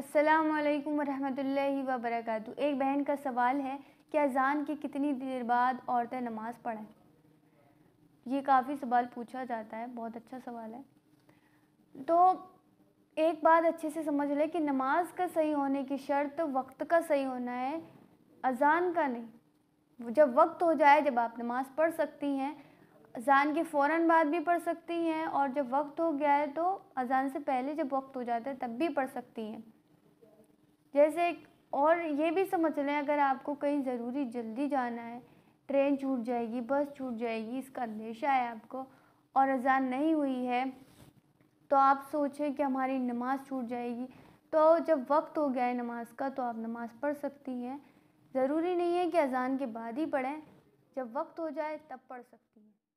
असलकम वरहमल वबरक एक बहन का सवाल है कि अज़ान के कितनी देर बाद औरतें नमाज़ पढ़ें ये काफ़ी सवाल पूछा जाता है बहुत अच्छा सवाल है तो एक बात अच्छे से समझ लें कि नमाज का सही होने की शर्त वक्त का सही होना है अज़ान का नहीं जब वक्त हो जाए जब आप नमाज़ पढ़ सकती हैं अजान के फ़ौर बाद भी पढ़ सकती हैं और जब वक्त हो गया है तो अजान से पहले जब वक्त हो जाता है तब भी पढ़ सकती हैं जैसे और ये भी समझ लें अगर आपको कहीं ज़रूरी जल्दी जाना है ट्रेन छूट जाएगी बस छूट जाएगी इसका अंदेशा है आपको और अजान नहीं हुई है तो आप सोचें कि हमारी नमाज़ छूट जाएगी तो जब वक्त हो गया है नमाज़ का तो आप नमाज़ पढ़ सकती हैं ज़रूरी नहीं है कि अजान के बाद ही पढ़ें जब वक्त हो जाए तब पढ़ सकती हैं